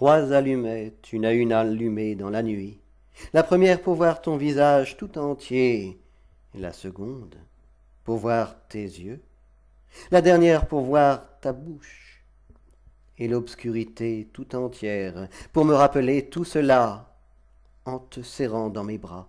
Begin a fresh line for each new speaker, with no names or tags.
trois allumettes, une à une allumées dans la nuit. La première pour voir ton visage tout entier, la seconde pour voir tes yeux, la dernière pour voir ta bouche, et l'obscurité tout entière pour me rappeler tout cela en te serrant dans mes bras.